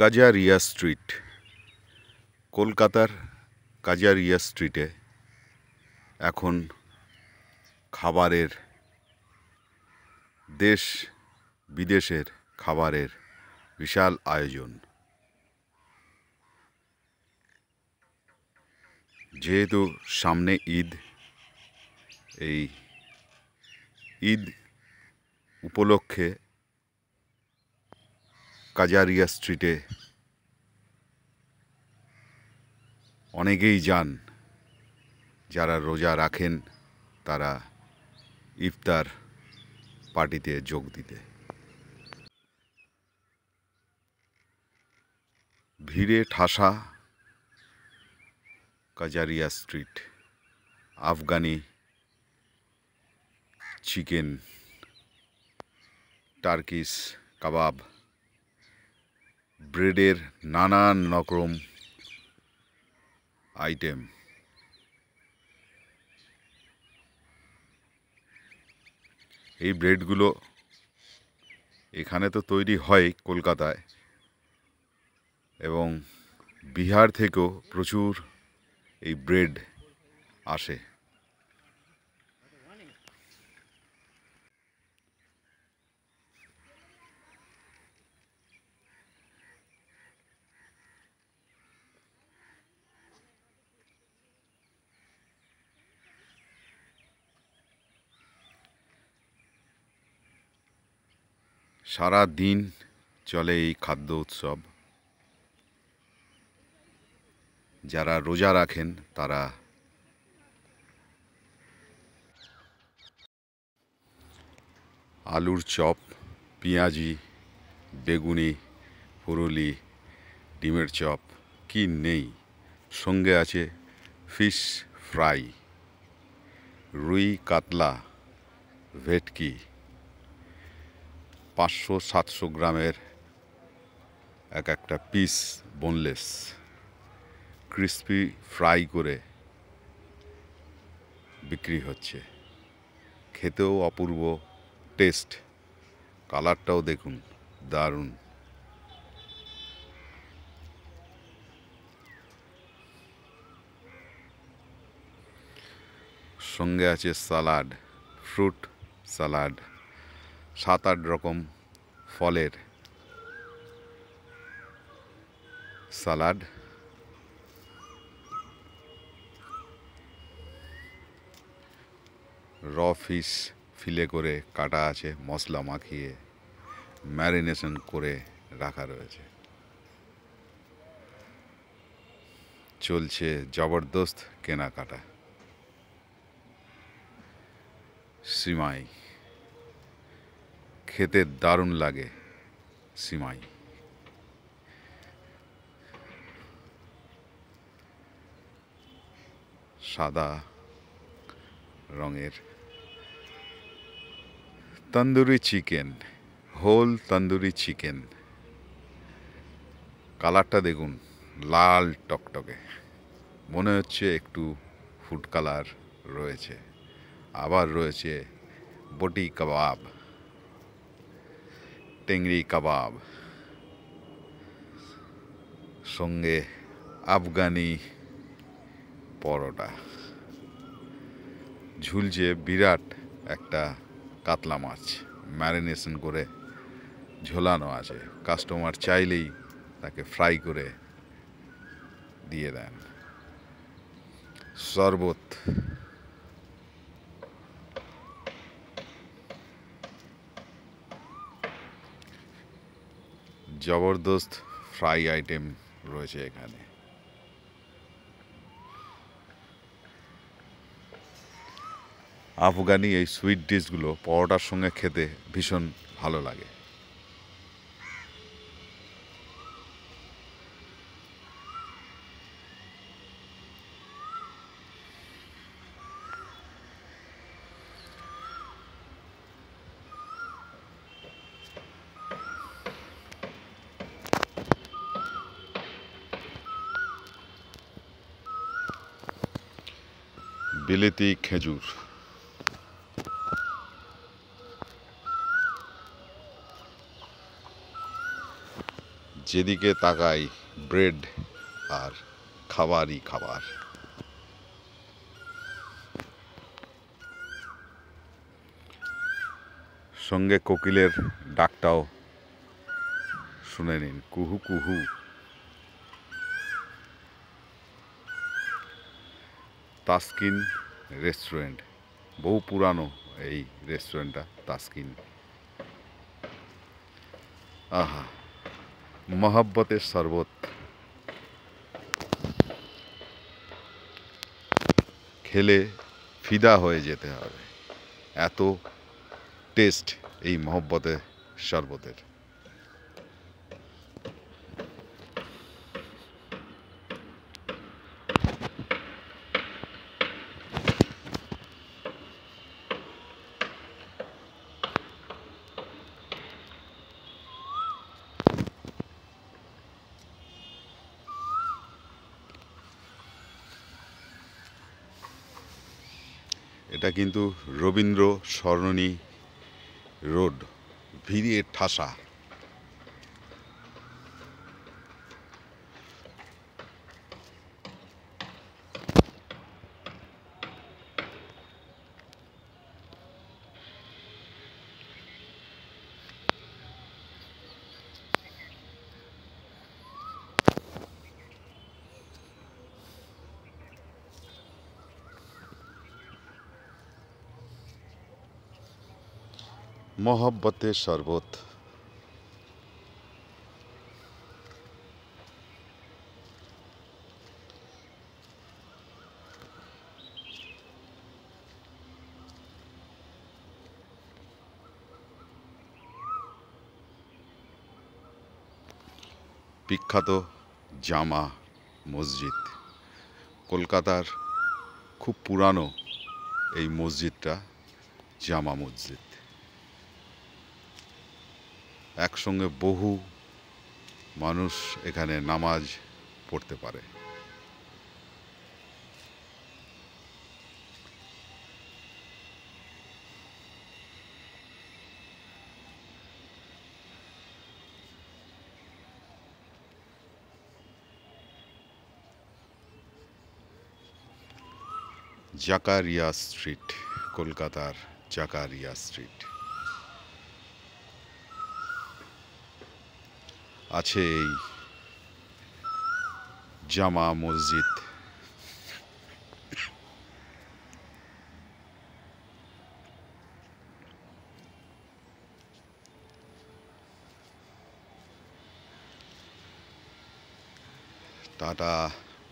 Kajaria street কলকাতার কাজারিয়া স্ট্রিটে এখন খাবারের দেশ বিদেশের খাবারের বিশাল আয়োজন যেহেতু সামনে ঈদ এই ঈদ উপলক্ষে কাজারিয়া স্ট্রিটে অনেকেই যান যারা রোজা রাখেন তারা ইফতার পার্টিতে যোগ দিতে ভিড়ে ঠাসা কাজারিয়া street Afghani chicken Turkish kebab ব্রেডের নানান রকম আইটেম এই ব্রেডগুলো এখানে তো তৈরি হয় কলকাতায় এবং বিহার থেকেও প্রচুর এই ব্রেড আসে সারা দিন চলে এই খাদ্য উৎসব যারা রোজা রাখেন তারা আলুর চপ পেঁয়াজি বেগুনি ফুরুলি ডিমের চপ কি নেই সঙ্গে আছে ফিশ ফ্রাই রুই কাতলা ভেটকি পাঁচশো সাতশো গ্রামের এক একটা পিস বোনলেস ক্রিসপি ফ্রাই করে বিক্রি হচ্ছে খেতেও অপূর্ব টেস্ট কালারটাও দেখুন দারুণ সঙ্গে আছে সালাড ফ্রুট সালাড সাত আট রকম ফলের সালাড র ফিশ ফিলে করে কাটা আছে মশলা মাখিয়ে ম্যারিনেশন করে রাখা রয়েছে চলছে জবরদস্ত কেনাকাটা সিমাই খেতে দারুণ লাগে সিমাই সাদা রঙের tandoori chicken whole tandoori chicken কালারটা দেখুন লাল টকটকে মনে হচ্ছে একটু ফুড কালার রয়েছে আবার রয়েছে বটি কাবাব টেংরি কাবাব সঙ্গে আফগানি পরোটা ঝুলছে বিরাট একটা কাতলা মাছ ম্যারিনেশন করে ঝোলানো আছে কাস্টমার চাইলেই তাকে ফ্রাই করে দিয়ে দেন শরবত জবরদস্ত ফ্রাই আইটেম রয়েছে এখানে আফগানি এই সুইট ডিশগুলো পরোটার সঙ্গে খেতে ভীষণ ভালো লাগে বিলেতি খেজুর যেদিকে তাকাই ব্রেড আর খাবারই খাবার সঙ্গে কোকিলের ডাকটাও শুনে নিন কুহু কুহু তাস্কিন রেস্টুরেন্ট বহু পুরানো এই রেস্টুরেন্টটা তাস্কিন আহা মহাব্বতের শরবত খেলে ফিদা হয়ে যেতে হবে এত টেস্ট এই মহব্বতের শরবতের এটা কিন্তু রবীন্দ্র সরণী রোড ভিড়িয়ে ঠাসা মহব্বতে শরবত বিখ্যাত জামা মসজিদ কলকাতার খুব পুরানো এই মসজিদটা জামা মসজিদ একসঙ্গে বহু মানুষ এখানে নামাজ পড়তে পারে জাকারিয়া স্ট্রিট কলকাতার জাকারিয়া স্ট্রিট আছে এই জামা মসজিদ টাটা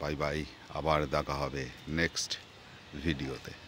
বাই বাই আবার দেখা হবে নেক্সট ভিডিওতে